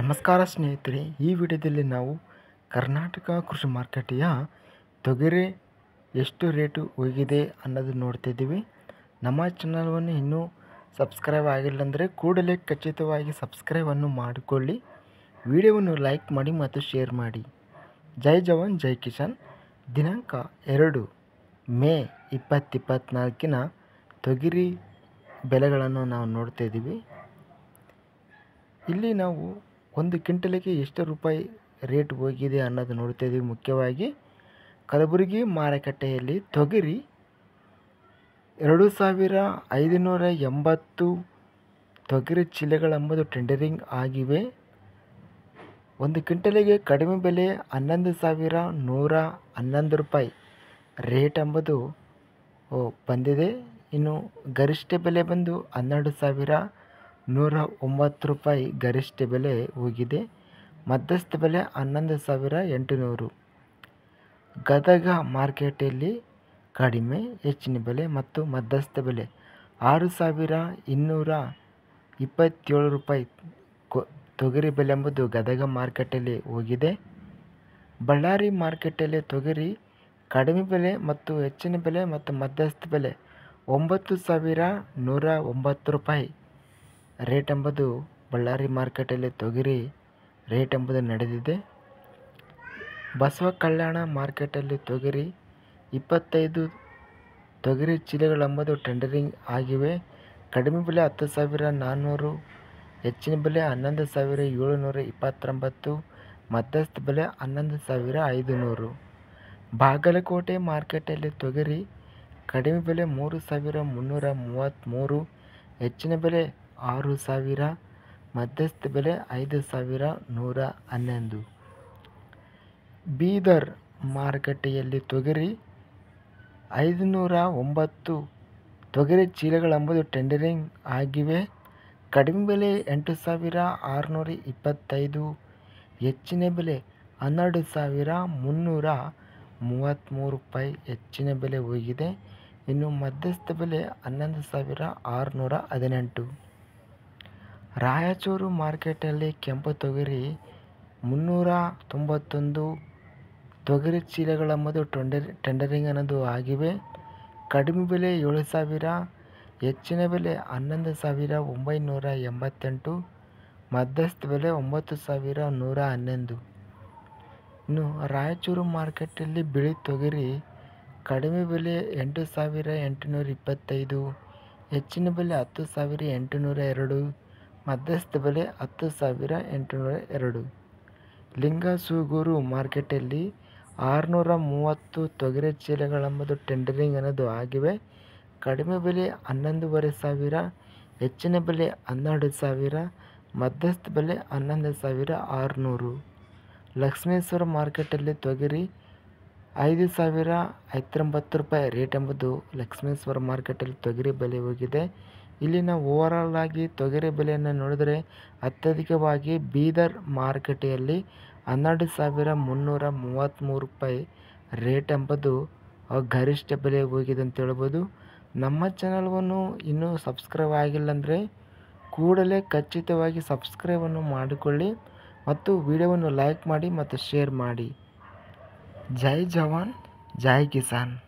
ನಮಸ್ಕಾರ ಸ್ನೇಹಿತರೆ ಈ ವಿಡಿಯೋದಲ್ಲಿ ನಾವು ಕರ್ನಾಟಕ ಕೃಷಿ ಮಾರ್ಕೆಟಿಯ ತೊಗರೆ ಎಷ್ಟು ರೇಟು ಹೋಗಿದೆ ಅನ್ನೋದು ನೋಡ್ತಿದ್ದೀವಿ ನಮ್ಮ ಚಾನಲ್ವನ್ನು ಇನ್ನೂ ಸಬ್ಸ್ಕ್ರೈಬ್ ಆಗಿಲ್ಲ ಅಂದರೆ ಕೂಡಲೇ ಖಚಿತವಾಗಿ ಸಬ್ಸ್ಕ್ರೈಬನ್ನು ಮಾಡಿಕೊಳ್ಳಿ ವಿಡಿಯೋವನ್ನು ಲೈಕ್ ಮಾಡಿ ಮತ್ತು ಶೇರ್ ಮಾಡಿ ಜೈ ಜವಾನ್ ಜೈ ಕಿಶನ್ ದಿನಾಂಕ ಎರಡು ಮೇ ಇಪ್ಪತ್ತಿಪ್ಪತ್ನಾಲ್ಕಿನ ತೊಗರಿ ಬೆಲೆಗಳನ್ನು ನಾವು ನೋಡ್ತಾ ಇದ್ದೀವಿ ಇಲ್ಲಿ ನಾವು ಒಂದು ಕ್ವಿಂಟಲಿಗೆ ಎಷ್ಟು ರೂಪಾಯಿ ರೇಟ್ ಹೋಗಿದೆ ಅನ್ನೋದು ನೋಡ್ತಾ ಇದ್ದೀವಿ ಮುಖ್ಯವಾಗಿ ಕಲಬುರಗಿ ಮಾರುಕಟ್ಟೆಯಲ್ಲಿ ತೊಗರಿ ಎರಡು ಸಾವಿರ ಐದುನೂರ ಎಂಬತ್ತು ತೊಗರಿ ಚೀಲಗಳೆಂಬುದು ಟೆಂಡರಿಂಗ್ ಆಗಿವೆ ಒಂದು ಕ್ವಿಂಟಲಿಗೆ ಕಡಿಮೆ ಬೆಲೆ ಹನ್ನೊಂದು ಸಾವಿರ ನೂರ ಹನ್ನೊಂದು ರೂಪಾಯಿ ರೇಟ್ ಎಂಬುದು ಬಂದಿದೆ ಇನ್ನು ಗರಿಷ್ಠ ಬೆಲೆ ಬಂದು ಹನ್ನೆರಡು ಸಾವಿರ ನೂರ ಒಂಬತ್ತು ರೂಪಾಯಿ ಗರಿಷ್ಠ ಬೆಲೆ ಹೋಗಿದೆ ಮಧ್ಯಸ್ಥ ಬೆಲೆ ಹನ್ನೊಂದು ಸಾವಿರ ಎಂಟುನೂರು ಗದಗ ಮಾರ್ಕೆಟಲ್ಲಿ ಕಡಿಮೆ ಹೆಚ್ಚಿನ ಬೆಲೆ ಮತ್ತು ಮಧ್ಯಸ್ಥ ಬೆಲೆ ಆರು ಸಾವಿರ ಇನ್ನೂರ ಇಪ್ಪತ್ತೇಳು ರೂಪಾಯಿ ಕೊ ತೊಗರಿ ಬೆಲೆ ಎಂಬುದು ಗದಗ ಮಾರ್ಕೆಟಲ್ಲಿ ಹೋಗಿದೆ ಬಳ್ಳಾರಿ ಮಾರ್ಕೆಟಲ್ಲಿ ತೊಗರಿ ಕಡಿಮೆ ಬೆಲೆ ಮತ್ತು ಹೆಚ್ಚಿನ ಬೆಲೆ ಮತ್ತು ಮಧ್ಯಸ್ಥ ಬೆಲೆ ಒಂಬತ್ತು ಸಾವಿರ ನೂರ ಒಂಬತ್ತು ರೂಪಾಯಿ ರೇಟ್ ಎಂಬುದು ಬಳ್ಳಾರಿ ಮಾರ್ಕೆಟಲ್ಲಿ ತೊಗರಿ ರೇಟ್ ಎಂಬುದು ನಡೆದಿದೆ ಬಸವ ಕಲ್ಯಾಣ ಮಾರ್ಕೆಟಲ್ಲಿ ತೊಗರಿ ಇಪ್ಪತ್ತೈದು ತೊಗರಿ ಚೀಲಗಳೆಂಬುದು ಟೆಂಡರಿಂಗ್ ಆಗಿವೆ ಕಡಿಮೆ ಬೆಲೆ ಹತ್ತು ಸಾವಿರ ನಾನ್ನೂರು ಹೆಚ್ಚಿನ ಬೆಲೆ ಹನ್ನೊಂದು ಸಾವಿರ ಏಳುನೂರ ಇಪ್ಪತ್ತೊಂಬತ್ತು ಮಧ್ಯಸ್ಥ ಬೆಲೆ ಹನ್ನೊಂದು ಸಾವಿರ ಐದು ನೂರು ಬಾಗಲಕೋಟೆ ಮಾರ್ಕೆಟಲ್ಲಿ ತೊಗರಿ ಕಡಿಮೆ ಬೆಲೆ ಮೂರು ಸಾವಿರ ಮುನ್ನೂರ ಮೂವತ್ತ್ಮೂರು ಹೆಚ್ಚಿನ ಬೆಲೆ ಆರು ಸಾವಿರ ಮಧ್ಯಸ್ಥ ಬೆಲೆ ಐದು ಸಾವಿರ ನೂರ ಹನ್ನೊಂದು ಬೀದರ್ ಮಾರುಕಟ್ಟೆಯಲ್ಲಿ ತೊಗರಿ ಐದುನೂರ ಒಂಬತ್ತು ತೊಗರಿ ಚೀಲಗಳೆಂಬುದು ಟೆಂಡರಿಂಗ್ ಆಗಿವೆ ಕಡಿಮೆ ಬೆಲೆ ಎಂಟು ಸಾವಿರ ಆರುನೂರ ಇಪ್ಪತ್ತೈದು ಹೆಚ್ಚಿನ ಬೆಲೆ ಹನ್ನೆರಡು ಸಾವಿರ ಮುನ್ನೂರ ಮೂವತ್ತ್ಮೂರು ರೂಪಾಯಿ ಹೆಚ್ಚಿನ ಬೆಲೆ ಹೋಗಿದೆ ಇನ್ನು ಮಧ್ಯಸ್ಥ ಬೆಲೆ ಹನ್ನೊಂದು ಸಾವಿರ ಆರುನೂರ ಹದಿನೆಂಟು ರಾಯಚೂರು ಮಾರ್ಕೆಟಲ್ಲಿ ಕೆಂಪು ತೊಗರಿ ಮುನ್ನೂರ ತೊಂಬತ್ತೊಂದು, ತೊಗರಿ ಚೀಲಗಳ ಟೊಂಡರ್ ಟೆಂಡರಿಂಗ್ ಅನ್ನೋದು ಆಗಿವೆ. ಕಡಿಮೆ ಬೆಲೆ ಏಳು ಸಾವಿರ, ಹೆಚ್ಚಿನ ಬೆಲೆ ಹನ್ನೊಂದು ಸಾವಿರ ಒಂಬೈನೂರ ಎಂಬತ್ತೆಂಟು, ಮಧ್ಯಸ್ಥ ಬೆಲೆ ಒಂಬತ್ತು ಸಾವಿರ ನೂರ ಹನ್ನೊಂದು. ಇನ್ನು ರಾಯಚೂರು ಮಾರ್ಕೆಟಲ್ಲಿ ಬಿಳಿ ತೊಗರಿ ಕಡಿಮೆ ಬೆಲೆ ಎಂಟು ಸಾವಿರ ಎಂಟುನೂರ ಇಪ್ಪತ್ತೈದು, ಹೆಚ್ಚಿನ ಬೆಲೆ ಹತ್ತು ಸಾವಿರ ಎಂಟುನೂರ ಎರಡು, ಮಧ್ಯಸ್ಥ ಬೆಲೆ ಹತ್ತು ಸಾವಿರ ಎಂಟುನೂರ ಎರಡು ಲಿಂಗಸೂಗೂರು ಮಾರ್ಕೆಟಲ್ಲಿ ಆರುನೂರ ಮೂವತ್ತು ತೊಗರಿ ಚೀಲಗಳೆಂಬುದು ಟೆಂಡರಿಂಗ್ ಅನ್ನೋದು ಆಗಿವೆ ಕಡಿಮೆ ಬೆಲೆ ಹನ್ನೊಂದುವರೆ ಸಾವಿರ ಹೆಚ್ಚಿನ ಬೆಲೆ ಹನ್ನೆರಡು ಸಾವಿರ ಮಧ್ಯಸ್ಥ ಬೆಲೆ ಹನ್ನೊಂದು ಸಾವಿರ ಆರುನೂರು ಲಕ್ಷ್ಮೇಶ್ವರ ಮಾರ್ಕೆಟಲ್ಲಿ ತೊಗರಿ ಐದು ಸಾವಿರ ಐತ್ರೊಂಬತ್ತು ರೂಪಾಯಿ ರೇಟ್ ಎಂಬುದು ಲಕ್ಷ್ಮೇಶ್ವರ ಮಾರ್ಕೆಟಲ್ಲಿ ತೊಗರಿ ಬೆಲೆ ಹೋಗಿದೆ ಇಲ್ಲಿನ ಓವರ್ ಆಗಿ ತೊಗರಿ ಬೆಲೆಯನ್ನು ನೋಡಿದರೆ ಅತ್ಯಧಿಕವಾಗಿ ಬೀದರ್ ಮಾರುಕಟ್ಟೆಯಲ್ಲಿ ಹನ್ನೆರಡು ಸಾವಿರ ಮುನ್ನೂರ ಮೂವತ್ತ್ಮೂರು ರೂಪಾಯಿ ರೇಟ್ ಎಂಬುದು ಗರಿಷ್ಠ ಬೆಲೆ ಹೋಗಿದೆ ಅಂತ ಹೇಳ್ಬೋದು ನಮ್ಮ ಚಾನಲ್ವನ್ನು ಇನ್ನೂ ಸಬ್ಸ್ಕ್ರೈಬ್ ಆಗಿಲ್ಲ ಅಂದರೆ ಕೂಡಲೇ ಖಚಿತವಾಗಿ ಸಬ್ಸ್ಕ್ರೈಬನ್ನು ಮಾಡಿಕೊಳ್ಳಿ ಮತ್ತು ವಿಡಿಯೋವನ್ನು ಲೈಕ್ ಮಾಡಿ ಮತ್ತು ಶೇರ್ ಮಾಡಿ जय जवान जय किसान